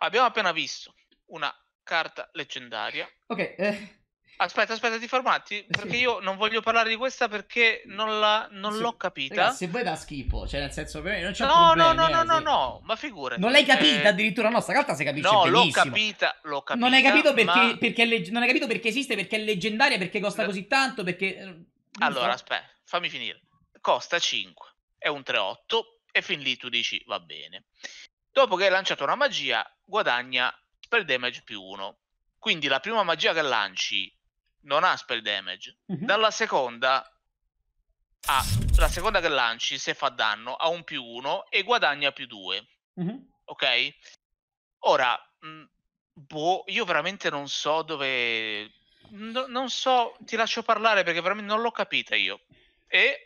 Abbiamo appena visto una carta leggendaria. Ok. Eh. Aspetta, aspetta, ti fermati perché sì. io non voglio parlare di questa perché non, la, non se, l'ho capita. Ragazzi, se vuoi da schifo, cioè nel senso non c'è no, problemi, No, no, eh, no, no, se... no, ma figura. Non l'hai capita eh... addirittura, no, sta carta si capisce No, benissimo. l'ho capita, l'ho capita. Non hai capito perché, ma... perché legge... non hai capito perché esiste, perché è leggendaria, perché costa no. così tanto, perché... Eh, allora, aspetta, fammi finire. Costa 5, è un 3-8 e fin lì tu dici va bene. Dopo che hai lanciato una magia, guadagna spell damage più 1. Quindi la prima magia che lanci non ha spell damage. Mm-hmm. Dalla seconda ha la seconda che lanci, se fa danno, ha un più 1 e guadagna più 2. Mm-hmm. Ok? Ora, mh, mm, boh, io veramente non so dove... No, non so, ti lascio parlare perché veramente non l'ho capita io. E...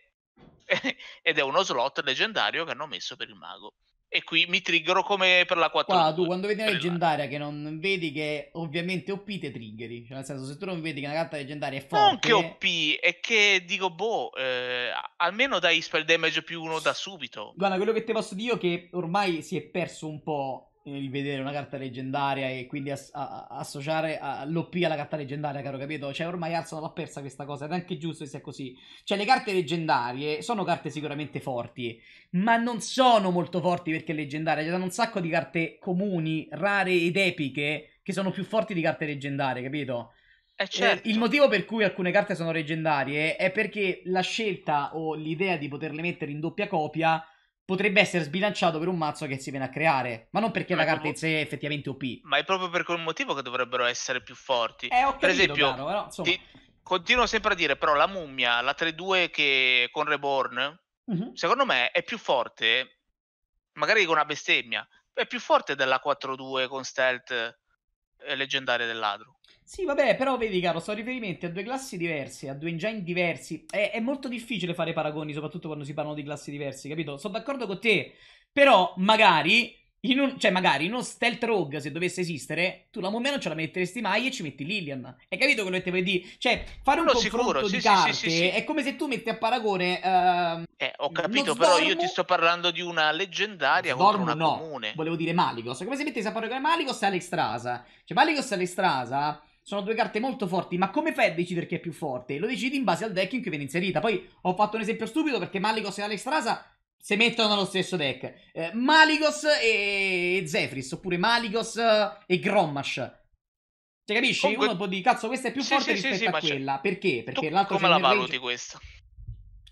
Ed è uno slot leggendario che hanno messo per il mago e qui mi triggero come per la 4 Guarda, tu quando vedi una leggendaria che non vedi che ovviamente OP ti triggeri cioè nel senso se tu non vedi che una carta leggendaria è forte non che OP è che dico boh eh, almeno dai spell damage più uno da subito guarda quello che ti posso dire è che ormai si è perso un po' Eh, il vedere una carta leggendaria e quindi as- a- associare a- l'OP alla carta leggendaria, caro capito? Cioè, ormai Arsenal l'ha persa questa cosa ed è anche giusto se è così. Cioè, le carte leggendarie sono carte sicuramente forti, ma non sono molto forti perché leggendarie. Ci cioè, un sacco di carte comuni, rare ed epiche che sono più forti di carte leggendarie, capito? Eh, eh certo. il motivo per cui alcune carte sono leggendarie è perché la scelta o l'idea di poterle mettere in doppia copia potrebbe essere sbilanciato per un mazzo che si viene a creare. Ma non perché ma la carta in sé è effettivamente OP. Ma è proprio per quel motivo che dovrebbero essere più forti. Eh, ho per esempio, caro, però, insomma... ti... continuo sempre a dire, però, la mummia, la 3-2 che con Reborn, uh-huh. secondo me è più forte. Magari con una bestemmia. È più forte della 4-2 con Stealth eh, leggendaria del ladro. Sì, vabbè, però vedi, caro, sono riferimenti a due classi diverse, a due engine diversi. È, è molto difficile fare paragoni, soprattutto quando si parlano di classi diverse, capito? Sono d'accordo con te, però magari un, cioè, magari in uno stealth rogue, se dovesse esistere, tu la mummia non ce la metteresti mai e ci metti Lillian. Hai capito quello che ti voglio dire? Cioè, fare un Quello confronto di sì, carte sì, sì, è come se tu metti a paragone... Uh, eh, ho capito, però io ti sto parlando di una leggendaria Storm, contro una no. comune. volevo dire Maligos. Come se mettessi a paragone Maligos e Alexstrasa. Cioè, Maligos e Alexstrasa sono due carte molto forti, ma come fai a decidere chi è più forte? Lo decidi in base al deck in cui viene inserita. Poi ho fatto un esempio stupido perché Maligos e Alex Alexstrasa se mettono lo stesso deck. Eh, Maligos e Zefris, oppure Maligos eh, e Grommash. Cioè, capisci? Comunque... Uno può dire, cazzo, questa è più sì, forte sì, rispetto sì, a quella. Perché? Perché tu l'altro... Come la valuti range... questa?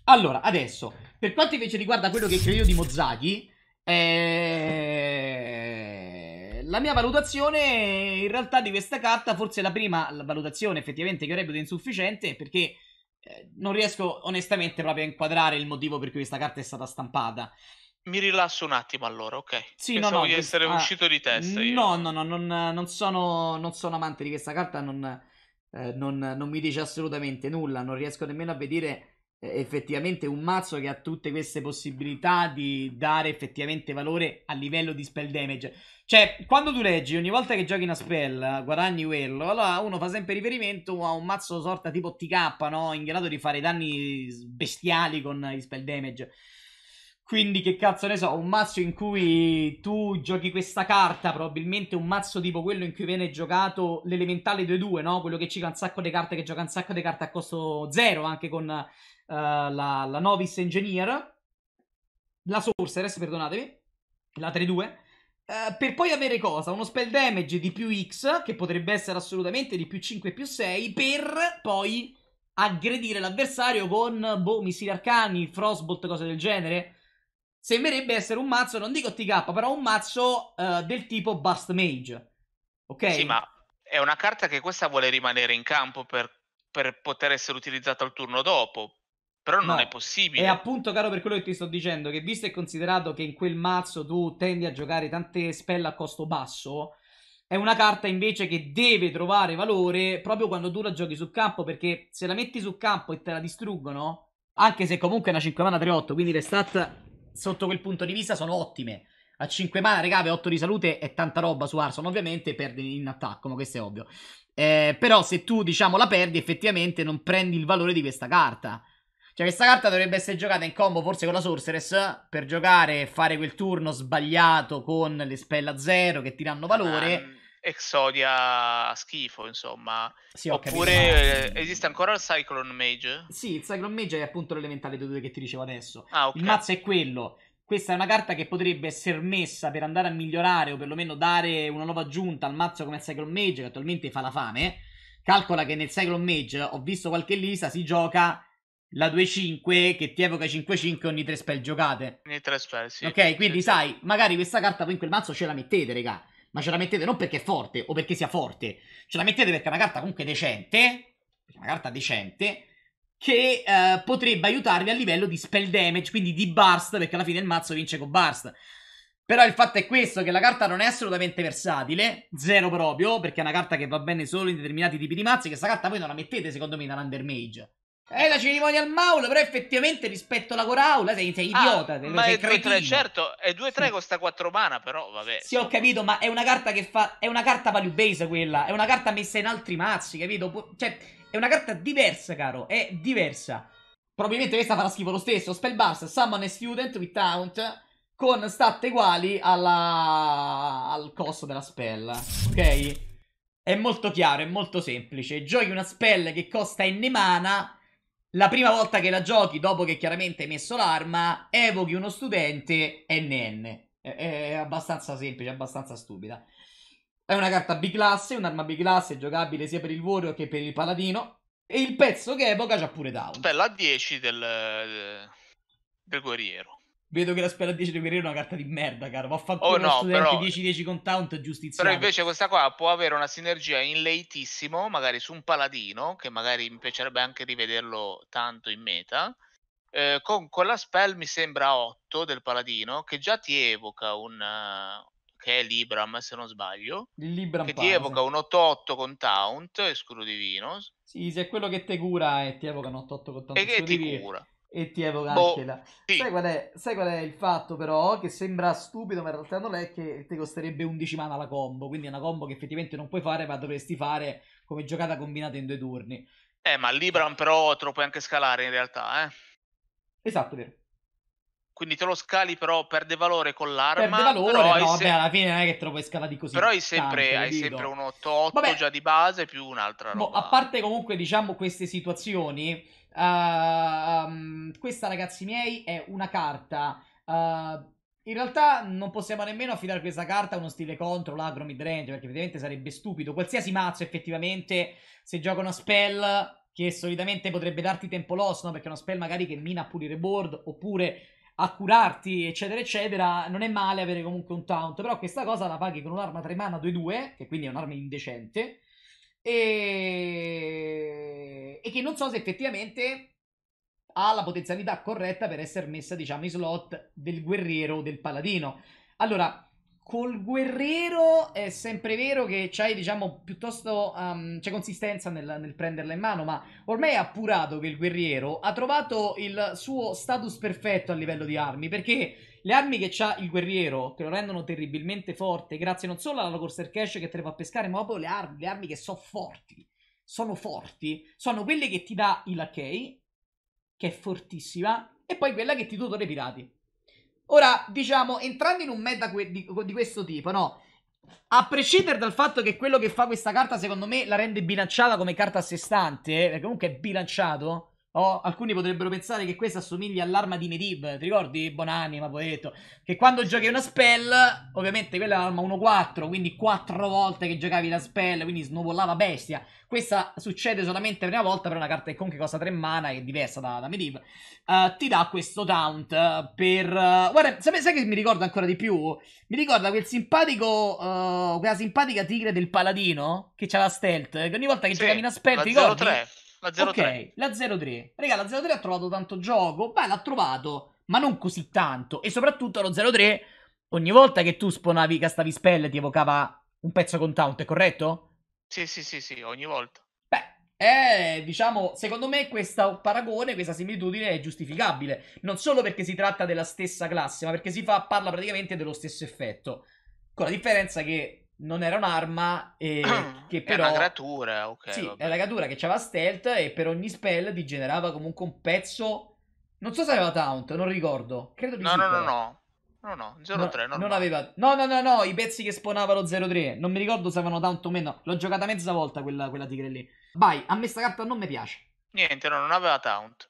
Allora, adesso, per quanto invece riguarda quello che credo di Mozzaghi, eh, la mia valutazione in realtà di questa carta, forse la prima la valutazione effettivamente che io reputo insufficiente, perché eh, non riesco onestamente proprio a inquadrare il motivo per cui questa carta è stata stampata. Mi rilasso un attimo allora, ok? Sì, Pensavo no, no, di essere ah, uscito di testa. Io. No, no, no, non, non, sono, non sono amante di questa carta, non, eh, non, non mi dice assolutamente nulla, non riesco nemmeno a vedere effettivamente un mazzo che ha tutte queste possibilità di dare effettivamente valore a livello di spell damage. Cioè, quando tu leggi, ogni volta che giochi una spell, guadagni quello, allora uno fa sempre riferimento a un mazzo sorta tipo TK, no? In grado di fare danni bestiali con gli spell damage. Quindi che cazzo ne so, un mazzo in cui tu giochi questa carta, probabilmente un mazzo tipo quello in cui viene giocato l'elementale 2-2, no? Quello che cica un sacco di carte, che gioca un sacco di carte a costo zero, anche con uh, la, la, Novice Engineer, la Sorceress, perdonatemi, la 3-2, uh, eh, per poi avere cosa? Uno spell damage di più X, che potrebbe essere assolutamente di più 5 e più 6, per poi aggredire l'avversario con, boh, missili arcani, frostbolt, cose del genere Sembrerebbe essere un mazzo, non dico TK, però un mazzo uh, del tipo Bust Mage. Ok? Sì, ma è una carta che questa vuole rimanere in campo per, per poter essere utilizzata al turno dopo. Però non no, è possibile. E appunto, caro, per quello che ti sto dicendo, che visto e considerato che in quel mazzo tu tendi a giocare tante spelle a costo basso, è una carta invece che deve trovare valore proprio quando tu la giochi sul campo, perché se la metti sul campo e te la distruggono, anche se comunque è una 5 mana 3-8, quindi le stat sotto quel punto di vista sono ottime. A 5 mana, regà, 8 di salute è tanta roba su Arson. Ovviamente perdi in attacco, ma questo è ovvio. Eh, però se tu, diciamo, la perdi, effettivamente non prendi il valore di questa carta. Cioè, questa carta dovrebbe essere giocata in combo forse con la Sorceress per giocare e fare quel turno sbagliato con le spell a zero che ti danno valore. Ah, Exodia schifo, insomma. Sì, Oppure eh, esiste ancora il Cyclone Mage? Sì, il Cyclone Mage è appunto l'elementale 2-2 che ti dicevo adesso. Ah, okay. Il mazzo è quello. Questa è una carta che potrebbe essere messa per andare a migliorare o perlomeno dare una nuova aggiunta al mazzo come il Cyclone Mage, che attualmente fa la fame. Calcola che nel Cyclone Mage, ho visto qualche lista, si gioca la 2-5 che ti evoca 5-5 ogni 3 spell giocate. Ogni 3 spell, sì. Ok, quindi sì, sai, sì. magari questa carta poi in quel mazzo ce la mettete, regà ma ce la mettete non perché è forte o perché sia forte, ce la mettete perché è una carta comunque decente, una carta decente, che eh, potrebbe aiutarvi a livello di spell damage, quindi di burst, perché alla fine il mazzo vince con burst. Però il fatto è questo, che la carta non è assolutamente versatile, zero proprio, perché è una carta che va bene solo in determinati tipi di mazzi, che questa carta voi non la mettete secondo me in Under Mage. È la cerimonia al Maul, però effettivamente rispetto alla Coraula sei, sei ah, idiota. Ah, ma sei è 2-3, certo, è 2-3 costa 4 mana, però vabbè. Sì, ho capito, ma è una carta che fa... È una carta value base quella, è una carta messa in altri mazzi, capito? Cioè, è una carta diversa, caro, è diversa. Probabilmente questa farà schifo lo stesso. Spellbars, Summon a Student with Taunt, con stat uguali alla... al costo della spell, ok? È molto chiaro, è molto semplice. Giochi una spell che costa n mana la prima volta che la giochi, dopo che chiaramente hai messo l'arma, evochi uno studente NN. È, è abbastanza semplice, abbastanza stupida. È una carta B-classe, un'arma B-classe giocabile sia per il Warrior che per il Paladino. E il pezzo che evoca c'ha pure down. Bella 10 del, del guerriero. Vedo che la spera 10 di Guerriero è una carta di merda, caro. Va fatto oh, no, però... 10-10 con taunt giustizia. Però invece questa qua può avere una sinergia in leitissimo, magari su un paladino, che magari mi piacerebbe anche rivederlo tanto in meta. Eh, con, con, la spell mi sembra 8 del paladino, che già ti evoca un... Eh, che è Libram, se non sbaglio. Il Libram che ti Paz. evoca un 8-8 con taunt, escuro divino. Sì, se è quello che te cura e ti evoca un 8-8 con taunt. E che ti cura e ti evoca boh, anche la... Sì. Sai, qual è, sai, qual è, il fatto però? Che sembra stupido, ma in realtà non è che ti costerebbe 11 mana la combo, quindi è una combo che effettivamente non puoi fare, ma dovresti fare come giocata combinata in due turni. Eh, ma Libram però te lo puoi anche scalare in realtà, eh? Esatto, vero. Quindi te lo scali, però perde valore con l'arma. Perde valore, però no, se... vabbè, alla fine non è che te scalati così. Però hai sempre, tanto, hai sempre un 8-8 vabbè, già di base più un'altra boh, roba. Boh, a parte comunque, diciamo, queste situazioni Uh, questa, ragazzi miei, è una carta... Uh, in realtà non possiamo nemmeno affidare questa carta a uno stile contro l'agro mid range perché ovviamente sarebbe stupido. Qualsiasi mazzo, effettivamente, se gioca una spell che solitamente potrebbe darti tempo loss, no? Perché è una spell magari che mina a pulire board, oppure a curarti, eccetera, eccetera, non è male avere comunque un taunt. Però questa cosa la paghi con un'arma 3 mana 2-2, che quindi è un'arma indecente, e, e che non so se effettivamente ha la potenzialità corretta per essere messa, diciamo, in slot del guerriero o del paladino. Allora, col guerriero è sempre vero che c'è, diciamo, piuttosto um, c'è consistenza nel, nel, prenderla in mano, ma ormai è appurato che il guerriero ha trovato il suo status perfetto a livello di armi, perché le armi che ha il guerriero, che lo rendono terribilmente forte, grazie non solo alla Corsair Cash che te le fa pescare, ma proprio le armi, le armi che sono forti, sono forti, sono quelle che ti dà il AK, che è fortissima, e poi quella che ti tutora i pirati. Ora, diciamo, entrando in un meta di, di questo tipo, no? A prescindere dal fatto che quello che fa questa carta, secondo me, la rende bilanciata come carta a sé stante, eh, perché comunque è bilanciato, Oh, alcuni potrebbero pensare che questa assomiglia all'arma di Medivh. Ti ricordi, Bonanima, poetto? Che quando giochi una spell, ovviamente quella è l'arma 1-4, quindi 4 volte che giocavi la spell, quindi snuvolava bestia. Questa succede solamente la prima volta per una carta che comunque costa 3 mana, che è diversa da, da Medivh. Uh, ti dà questo taunt eh, per... Uh, guarda, sai, sai, che mi ricorda ancora di più? Mi ricorda quel simpatico... Uh, quella simpatica tigre del paladino, che c'ha la stealth, che ogni volta che sì, giocavi una spell, ti ricordi? 0-3. La 03. Ok, la 03. Raga, la 03 ha trovato tanto gioco. Beh, l'ha trovato, ma non così tanto. E soprattutto lo 03, ogni volta che tu spawnavi castavi spell ti evocava un pezzo con taunt, è corretto? Sì, sì, sì, sì, ogni volta. Beh, eh, diciamo, secondo me questo paragone, questa similitudine è giustificabile. Non solo perché si tratta della stessa classe, ma perché si fa, parla praticamente dello stesso effetto. Con la differenza che non era un'arma e ah, che però... Era una creatura, ok. Sì, vabbè. era una creatura che aveva stealth e per ogni spell ti generava comunque un pezzo... Non so se aveva taunt, non ricordo. Credo di no, sì. No, no, no, no. No, 0-3, no, non aveva... No, no, no, no, i pezzi che spawnava lo 3 Non mi ricordo se avevano taunt o meno. L'ho giocata mezza volta quella, quella tigre lì. Vai, a me sta carta non mi piace. Niente, no, non aveva taunt.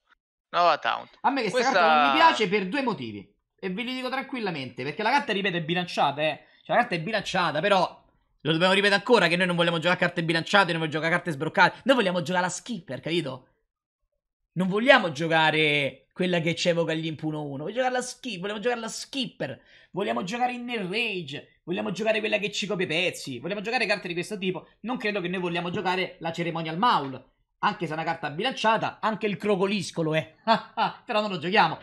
Non aveva taunt. A me questa, questa... carta non mi piace per due motivi. E ve li dico tranquillamente, perché la carta, ripeto, è bilanciata, eh. Cioè, la carta è bilanciata, però lo dobbiamo ripetere ancora che noi non vogliamo giocare a carte bilanciate, non vogliamo giocare a carte sbroccate. Noi vogliamo giocare alla skipper, capito? Non vogliamo giocare quella che ci evoca gli imp 1-1. Vogliamo giocare alla skip, vogliamo giocare alla skipper. Vogliamo giocare in nel rage. Vogliamo giocare quella che ci copia i pezzi. Vogliamo giocare carte di questo tipo. Non credo che noi vogliamo giocare la cerimonial al maul. Anche se è una carta bilanciata, anche il crocoliscolo è. Ah, ah, però non lo giochiamo.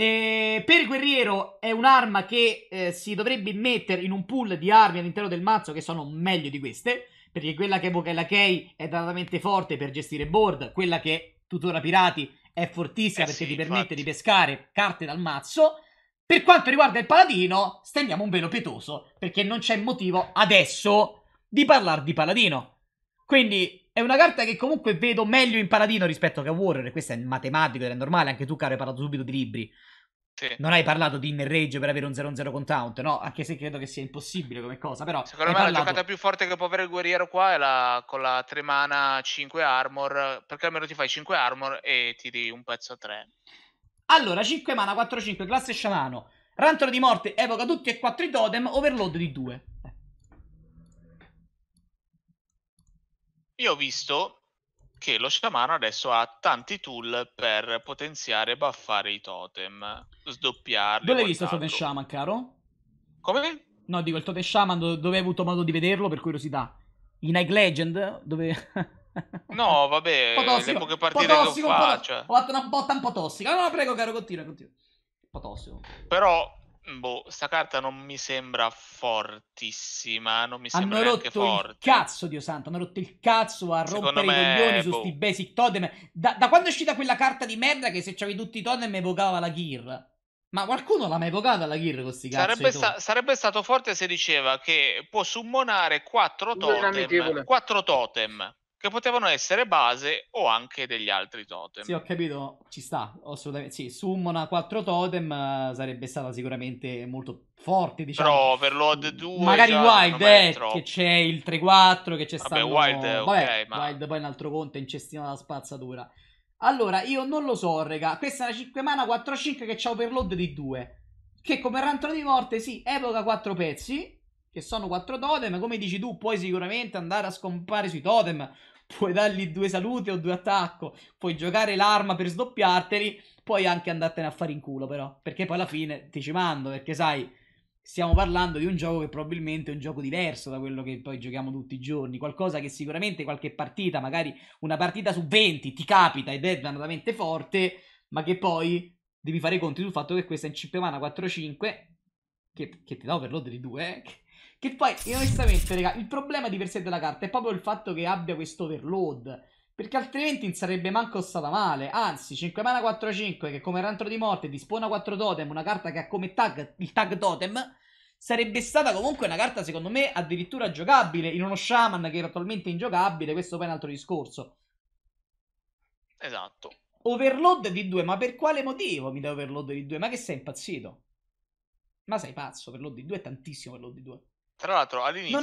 E eh, per il guerriero è un'arma che eh, si dovrebbe mettere in un pool di armi all'interno del mazzo che sono meglio di queste, perché quella che evoca la Kei è datamente forte per gestire board, quella che tuttora pirati è fortissima eh perché sì, ti permette infatti. di pescare carte dal mazzo. Per quanto riguarda il paladino, stendiamo un velo pietoso, perché non c'è motivo adesso di parlare di paladino. Quindi è una carta che comunque vedo meglio in Paladino rispetto che a Warrior. Questo è matematico ed è normale. Anche tu, caro, hai parlato subito di libri. Sì. Non hai parlato di Inner per avere un 0-0 con Taunt, no? Anche se credo che sia impossibile come cosa, però... Secondo me parlato... la giocata più forte che può avere il guerriero qua è la... con la 3 mana 5 armor, perché almeno ti fai 5 armor e tiri un pezzo a 3. Allora, 5 mana, 4-5, classe sciamano, rantolo di morte, evoca tutti e 4 i totem, overload di 2. Io ho visto che lo sciamano adesso ha tanti tool per potenziare e buffare i totem, sdoppiarli. Dove l'hai visto il Totem Shaman, caro? Come? No, dico il Totem Shaman dove hai avuto modo di vederlo per curiosità. In Egg Legend? Dove... no, vabbè, potossico, le poche partite potossico, che ho fatto. Cioè. Ho fatto una botta un po' tossica. No, prego, caro, continua, continua. Un po' tossico. Però Boh, sta carta non mi sembra fortissima, non mi sembra hanno neanche forte. cazzo, Dio santo, hanno rotto il cazzo a Secondo rompere me, i coglioni boh. su sti basic totem. Da, da, quando è uscita quella carta di merda che se c'avevi tutti i totem evocava la Gear? Ma qualcuno l'ha mai evocata la Gear con sti cazzo? Sarebbe, sta- sarebbe, stato forte se diceva che può summonare 4 totem, 4 totem che potevano essere base o anche degli altri totem. Sì, ho capito, ci sta, assolutamente. Sì, Summona 4 totem eh, sarebbe stata sicuramente molto forte, diciamo. Però Overload 2 Magari Wild, eh, che c'è il 3-4, che c'è stato... Wild, Vabbè, okay, ma... Wild poi un altro conto, è incestino dalla spazzatura. Allora, io non lo so, rega, Questa è una 5 mana 4-5 che c'ha Overload di 2. Che come rantolo di morte, sì, evoca 4 pezzi, che sono 4 totem. Come dici tu, puoi sicuramente andare a scompare sui totem puoi dargli due salute o due attacco, puoi giocare l'arma per sdoppiarteli, puoi anche andartene a fare in culo però, perché poi alla fine ti ci mando, perché sai, stiamo parlando di un gioco che probabilmente è un gioco diverso da quello che poi giochiamo tutti i giorni, qualcosa che sicuramente qualche partita, magari una partita su 20 ti capita ed è dannatamente forte, ma che poi devi fare i conti sul fatto che questa è in 5 mana 4-5, che, che ti dà overload di 2, eh? Che poi, onestamente, raga, il problema di per sé della carta è proprio il fatto che abbia questo overload. Perché altrimenti non sarebbe manco stata male. Anzi, 5 mana 4-5, che come rantro di morte dispone 4 totem, una carta che ha come tag il tag totem, sarebbe stata comunque una carta, secondo me, addirittura giocabile in uno shaman che è attualmente ingiocabile. Questo poi è un altro discorso. Esatto. Overload di 2, ma per quale motivo mi dai overload di 2? Ma che sei impazzito? Ma sei pazzo, overload di 2 è tantissimo overload di 2. Tra l'altro all'inizio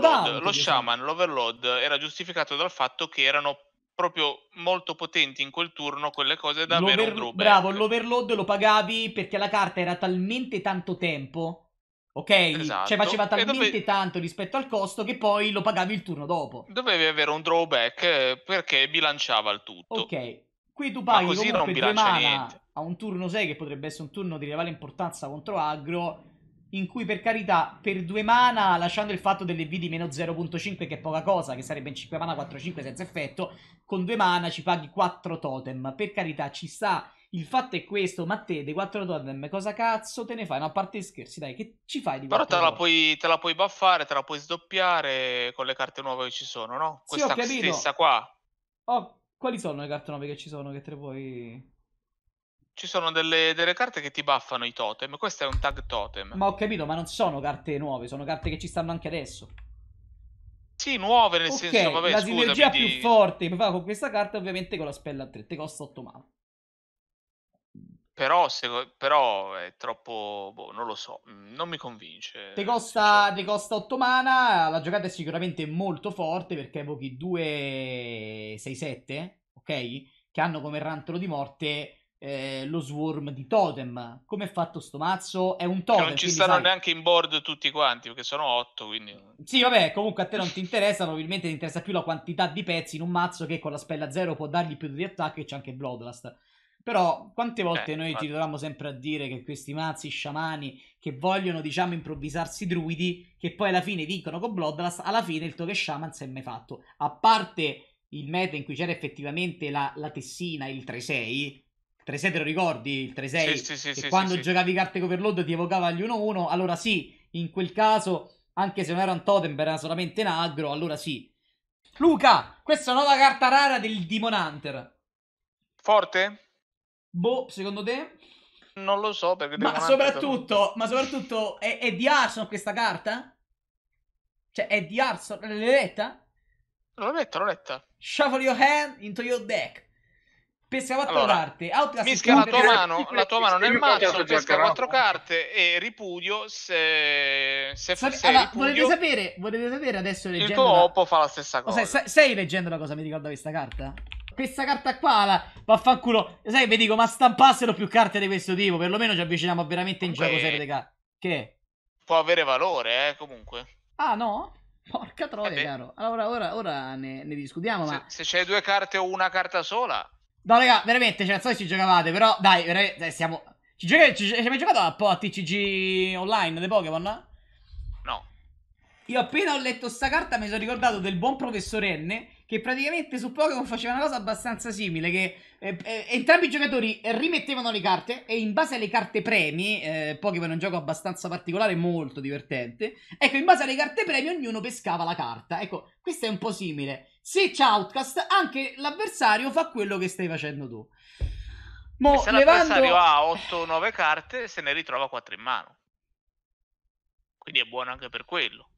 Dante, lo shaman, l'overload era giustificato dal fatto che erano proprio molto potenti in quel turno quelle cose da avere un drawback. Bravo, l'overload lo pagavi perché la carta era talmente tanto tempo, ok? Cioè, esatto. Cioè faceva talmente dove... tanto rispetto al costo che poi lo pagavi il turno dopo. Dovevi avere un drawback eh, perché bilanciava il tutto. Ok, qui tu paghi Ma così non bilancia niente. a un turno 6 che potrebbe essere un turno di rivale importanza contro aggro in cui per carità per due mana lasciando il fatto dell'EV di meno 0.5 che è poca cosa che sarebbe in 5 mana 4-5 senza effetto con due mana ci paghi 4 totem per carità ci sta il fatto è questo ma te dei 4 totem cosa cazzo te ne fai no, a parte scherzi dai che ci fai di però te la, puoi, te la, puoi, buffare te la puoi sdoppiare con le carte nuove che ci sono no? questa sì, stessa qua oh, quali sono le carte nuove che ci sono che te le puoi ci sono delle, delle, carte che ti buffano i totem. Questo è un tag totem. Ma ho capito, ma non sono carte nuove, sono carte che ci stanno anche adesso. Sì, nuove nel okay, senso, vabbè, la scusami, sinergia di... più forte che fa con questa carta ovviamente con la spella a 3, te costa 8 mana. Però, se, però è troppo, boh, non lo so, mm, non mi convince. Te costa, ti costa 8 mana, la giocata è sicuramente molto forte perché evochi 2, 6, 7, ok? Che hanno come rantolo di morte eh, lo swarm di totem. Come è fatto sto mazzo? È un totem. Che non ci stanno sai... neanche in board tutti quanti, perché sono 8. Quindi... Sì, vabbè, comunque a te non ti interessa, probabilmente ti interessa più la quantità di pezzi in un mazzo che con la spella 0 può dargli più di attacco e c'è anche Bloodlust. Però quante eh, volte eh, noi ma... ci troviamo sempre a dire che questi mazzi sciamani che vogliono, diciamo, improvvisarsi druidi, che poi alla fine vincono con Bloodlust, alla fine il token shaman si è mai fatto. A parte il meta in cui c'era effettivamente la, la tessina, il 3-6, 3-6 te lo ricordi? Il 3-6 sì, sì, sì, che sì, quando sì, giocavi carte coverload ti evocava gli 1-1, allora sì, in quel caso, anche se non era un totem, era solamente un aggro, allora sì. Luca, questa è una nuova carta rara del Demon Hunter. Forte? Boh, secondo te? Non lo so perché... Ma soprattutto, ma soprattutto, è, è di Arson questa carta? Cioè, è di Arson, l'hai letta? L'ho letta, l'ho letta. Shuffle your hand into your deck Pesca quattro allora, carte. Outlast mischia la tua, mano, la tua mano nel mazzo, pesca quattro carte e ripudio se, se, Sape- se allora, ripudio, volete, sapere, volete sapere adesso Il tuo la... fa la stessa oh, cosa. Sai, sei leggendo la cosa, mi ricorda questa carta? Questa carta qua, la... vaffanculo. Sai, vi dico, ma stampassero più carte di questo tipo, perlomeno ci avviciniamo veramente in gioco serio di carte. Che? Può avere valore, eh, comunque. Ah, no? Porca troia, eh caro. Allora, ora, ora ne, ne discutiamo, se, ma... Se c'hai due carte o una carta sola... No, raga, veramente, cioè, non so se ci giocavate, però, dai, veramente, siamo... Ci, gioca... ci... ci abbiamo giocato un po' a TCG online dei Pokémon, no? No. Io appena ho letto sta carta mi sono ricordato del buon professor N che praticamente su Pokémon faceva una cosa abbastanza simile, che eh, eh, entrambi i giocatori rimettevano le carte e in base alle carte premi, eh, Pokémon è un gioco abbastanza particolare, molto divertente, ecco, in base alle carte premi ognuno pescava la carta, ecco, questo è un po' simile. Se c'è Outcast, anche l'avversario fa quello che stai facendo tu. Mo, se l'avversario ha 8-9 carte, se ne ritrova 4 in mano. Quindi è buono anche per quello.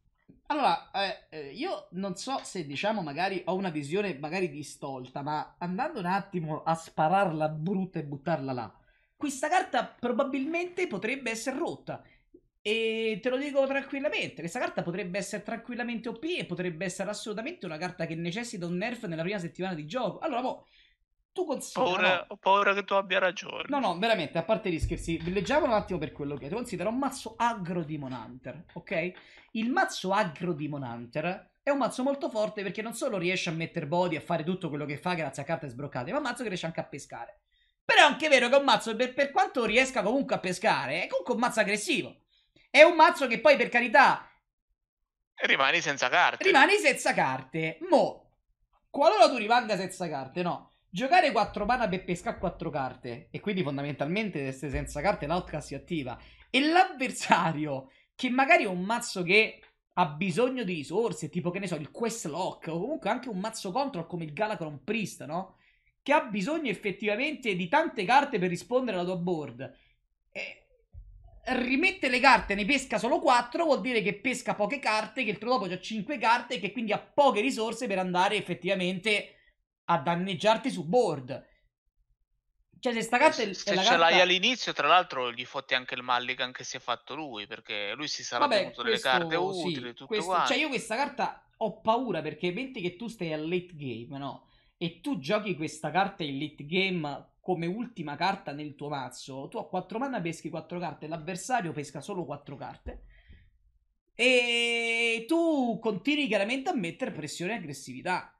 Allora, eh, eh, io non so se diciamo magari ho una visione magari distolta, ma andando un attimo a spararla brutta e buttarla là, questa carta probabilmente potrebbe essere rotta. E te lo dico tranquillamente, questa carta potrebbe essere tranquillamente OP e potrebbe essere assolutamente una carta che necessita un nerf nella prima settimana di gioco. Allora, boh, tu considera. Paura, no? Ho paura che tu abbia ragione. No, no, veramente, a parte gli scherzi, leggiamo un attimo per quello che Tu considera un mazzo agro Demon Hunter, ok? Il mazzo agro Demon Hunter è un mazzo molto forte perché non solo riesce a mettere body, a fare tutto quello che fa grazie a carte sbroccate, ma un mazzo che riesce anche a pescare. Però è anche vero che è un mazzo, per, per quanto riesca comunque a pescare, è comunque un mazzo aggressivo. È un mazzo che poi, per carità... Rimani senza carte. Rimani senza carte. Mo, qualora tu rimanga senza carte, no? Giocare 4 mana per pescare 4 carte, e quindi fondamentalmente se sei senza carte l'outcast si attiva, e l'avversario, che magari è un mazzo che ha bisogno di risorse, tipo che ne so, il Questlock, o comunque anche un mazzo control come il Galacron Priest, no? Che ha bisogno effettivamente di tante carte per rispondere alla tua board. E rimette le carte, ne pesca solo 4, vuol dire che pesca poche carte, che il tuo dopo ha 5 carte, che quindi ha poche risorse per andare effettivamente a danneggiarti su board. Cioè, se sta eh, carta è, se, la ce carta... l'hai all'inizio, tra l'altro, gli fotti anche il mulligan che si è fatto lui, perché lui si sarà Vabbè, tenuto delle carte utili, sì, tutto questo, Cioè, io questa carta ho paura, perché metti che tu stai al late game, no? E tu giochi questa carta in late game come ultima carta nel tuo mazzo, tu a 4 mana peschi 4 carte, l'avversario pesca solo 4 carte. E tu continui chiaramente a mettere pressione e aggressività.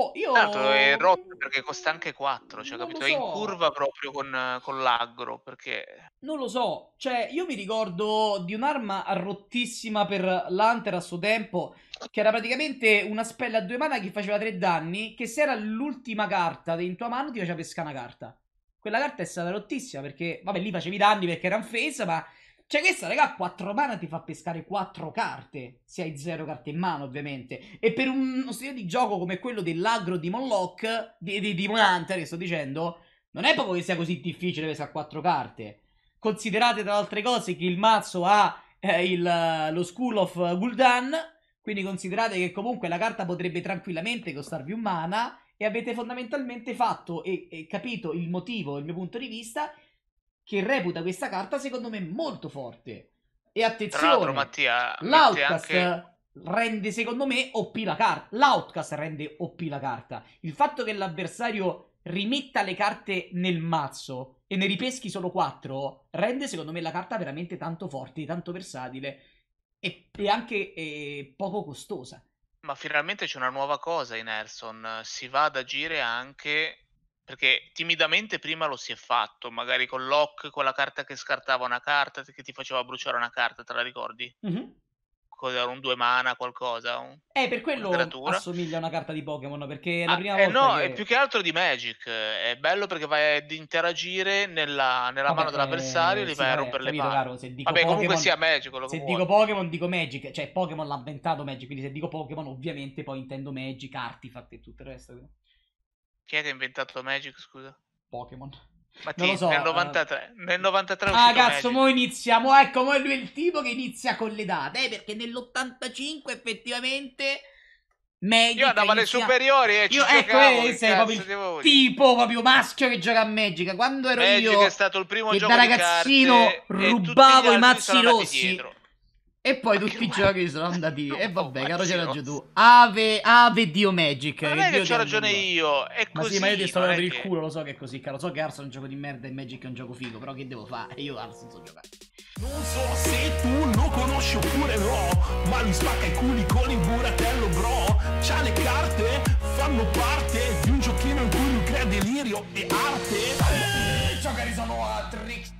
Boh, io... Tanto è rotto perché costa anche 4, cioè, capito? So. È in curva proprio con, con l'aggro, perché... Non lo so, cioè, io mi ricordo di un'arma rottissima per l'Hunter a suo tempo, che era praticamente una spella a due mana che faceva tre danni, che se era l'ultima carta in tua mano ti faceva pescare una carta. Quella carta è stata rottissima perché, vabbè, lì facevi danni perché era un face, ma cioè, questa, raga, 4 mana ti fa pescare 4 carte. Se hai 0 carte in mano, ovviamente. E per uno stile di gioco come quello dell'agro di Monlock, di, di, di Monhunter, che sto dicendo, non è proprio che sia così difficile pescare 4 carte. Considerate, tra le altre cose, che il mazzo ha eh, il, lo School of Gul'dan, quindi considerate che comunque la carta potrebbe tranquillamente costarvi un mana e avete fondamentalmente fatto e, e capito il motivo, il mio punto di vista, che reputa questa carta secondo me molto forte. E attenzione, Mattia, l'outcast anche... rende secondo me OP la carta. L'outcast rende OP la carta. Il fatto che l'avversario rimetta le carte nel mazzo e ne ripeschi solo 4 rende secondo me la carta veramente tanto forte, tanto versatile e, e anche e poco costosa. Ma finalmente c'è una nuova cosa in Erson, si va ad agire anche perché timidamente prima lo si è fatto, magari con Lock, con la carta che scartava una carta, che ti faceva bruciare una carta, te la ricordi? Mm-hmm. Era un due mana, qualcosa. Un, eh, per quello assomiglia a una carta di Pokémon, perché è la ah, prima eh, volta No, che... è più che altro di Magic. È bello perché vai ad interagire nella, nella Vabbè, mano dell'avversario eh, e li sì, vai a rompere capito, le mani. Caro, Vabbè, Pokemon, comunque sia Magic, quello che Se vuoi. dico Pokémon, dico Magic. Cioè, Pokémon l'ha inventato Magic, quindi se dico Pokémon ovviamente poi intendo Magic, artifact e tutto il resto. Chi è che ha inventato Magic, scusa? Pokémon. Ma ti, so, nel 93, uh... Eh. nel 93 Ah, cazzo, Magic. mo iniziamo. Ecco, mo è lui il tipo che inizia con le date. Eh, perché nell'85 effettivamente. Magic io andavo alle inizia... superiori e eh, io, ecco, giocavo, eh, sei proprio il tipo proprio maschio che gioca a Magic quando ero Magic io è stato il primo che da ragazzino carte, rubavo i mazzi rossi e poi Ma tutti i giochi sono andati. E vabbè, caro, c'hai ragione tu. Ave, ave Dio Magic. Ma non è che c'ho ragione io. È ma così. Sì, ma io ti sto dando per il culo, lo so che è così, caro. So che Arson è un gioco di merda e Magic è un gioco figo. Però che devo fare? Io Arson so giocare. Non so se tu lo conosci oppure no. Ma lui spacca i culi con il buratello, bro. C'ha le carte, fanno parte di un giochino in cui lui crea delirio e arte. Eh, giocatori sono a trick.